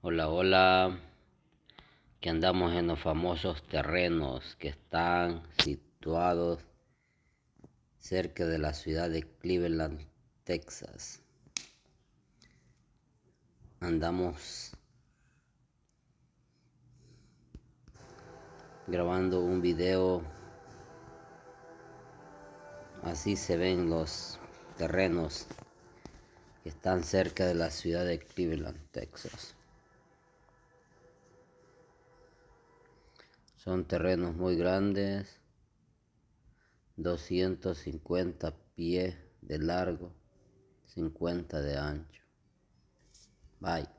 Hola, hola. Que andamos en los famosos terrenos que están situados cerca de la ciudad de Cleveland, Texas. Andamos grabando un video. Así se ven los terrenos que están cerca de la ciudad de Cleveland, Texas. Son terrenos muy grandes, 250 pies de largo, 50 de ancho. Bye.